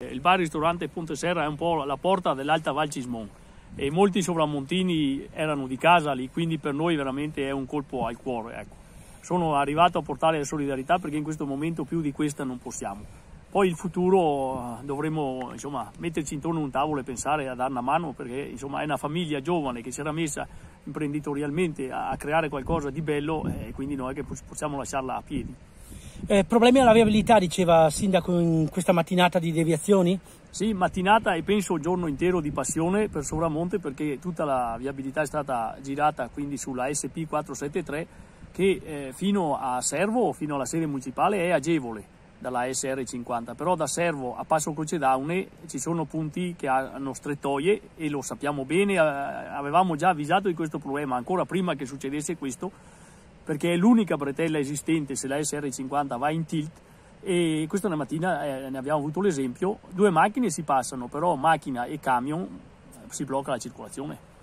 Il eh, bar ristorante Ponte Serra è un po' la porta dell'Alta Val Cismon e molti sovramontini erano di casa lì, quindi per noi veramente è un colpo al cuore. Ecco. Sono arrivato a portare la solidarietà perché in questo momento più di questa non possiamo. Poi in futuro eh, dovremo insomma, metterci intorno a un tavolo e pensare a dare una mano perché insomma, è una famiglia giovane che si era messa imprenditorialmente a creare qualcosa di bello eh, e quindi non è che possiamo lasciarla a piedi. Eh, problemi alla viabilità, diceva Sindaco, in questa mattinata di deviazioni? Sì, mattinata e penso giorno intero di passione per Sovramonte perché tutta la viabilità è stata girata quindi sulla SP473 che eh, fino a Servo, fino alla sede municipale, è agevole dalla SR50, però da Servo a Passo Crocedaune ci sono punti che hanno strettoie e lo sappiamo bene, avevamo già avvisato di questo problema ancora prima che succedesse questo perché è l'unica bretella esistente se la SR50 va in tilt e questa mattina eh, ne abbiamo avuto l'esempio, due macchine si passano, però macchina e camion eh, si blocca la circolazione.